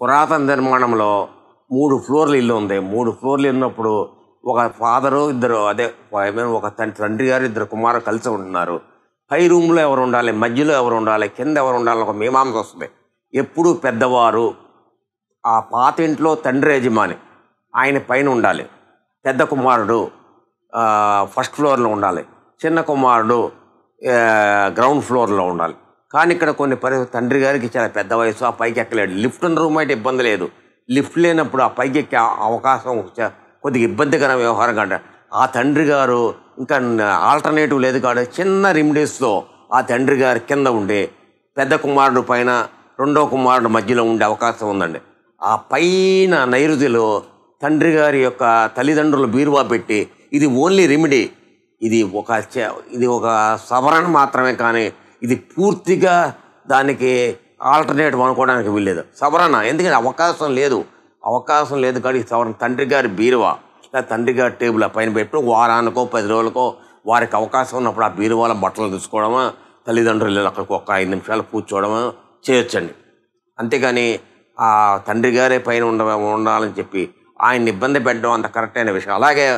పురాతన నిర్మాణంలో మూడు ఫ్లోర్లు ఇల్లు ఉంది మూడు ఫ్లోర్లు ఉన్నప్పుడు ఒక ఫాదరు ఇద్దరు అదే ఒక తండ్రి గారు ఇద్దరు కుమారు కలిసి ఉంటున్నారు పై రూమ్లో ఎవరు ఉండాలి మధ్యలో ఎవరు ఉండాలి కింద ఎవరు ఉండాలి ఒక మీమాంస వస్తుంది ఎప్పుడు పెద్దవారు ఆ పాత ఇంట్లో తండ్రి యజమాని ఆయన పైన ఉండాలి పెద్ద కుమారుడు ఫస్ట్ ఫ్లోర్లో ఉండాలి చిన్న కుమారుడు గ్రౌండ్ ఫ్లోర్లో ఉండాలి కానీ ఇక్కడ కొన్ని పరి తండ్రి గారికి చాలా పెద్ద వయసు ఆ పైకి ఎక్కలేడు లిఫ్ట్ ఉన్న రూమ్ అయితే ఇబ్బంది లేదు లిఫ్ట్ లేనప్పుడు ఆ పైకి ఎక్కే అవకాశం కొద్దిగా ఇబ్బందికర వ్యవహారం కాదు ఆ తండ్రి గారు ఇంకా ఆల్టర్నేటివ్ లేదు కాదు చిన్న రెమెడీస్తో ఆ తండ్రి గారి కింద ఉండే పెద్ద కుమారుడు పైన రెండో కుమారుడు మధ్యలో ఉండే అవకాశం ఉందండి ఆ పైన నైరుతిలో తండ్రి గారి యొక్క తల్లిదండ్రులు బీరువా పెట్టి ఇది ఓన్లీ రెమెడీ ఇది ఒక ఇది ఒక సవరణ మాత్రమే కానీ ఇది పూర్తిగా దానికి ఆల్టర్నేటివ్ అనుకోవడానికి వీల్లేదు సవరణ ఎందుకంటే అవకాశం లేదు అవకాశం లేదు కానీ సవరణ తండ్రి గారి బీరువా తండ్రి గారి టేబుల్ పైన పెట్టు వారానికో పది రోజులకో వారికి అవకాశం ఉన్నప్పుడు ఆ బీరువాల బట్టలు తీసుకోవడమా తల్లిదండ్రులు అక్కడికి ఒక ఐదు నిమిషాలు కూర్చోవడమా చేయొచ్చండి అంతేగాని ఆ తండ్రి గారే పైన ఉండ ఉండాలని చెప్పి ఆయన్ని ఇబ్బంది పెట్టడం అంత కరెక్ట్ అయిన విషయం అలాగే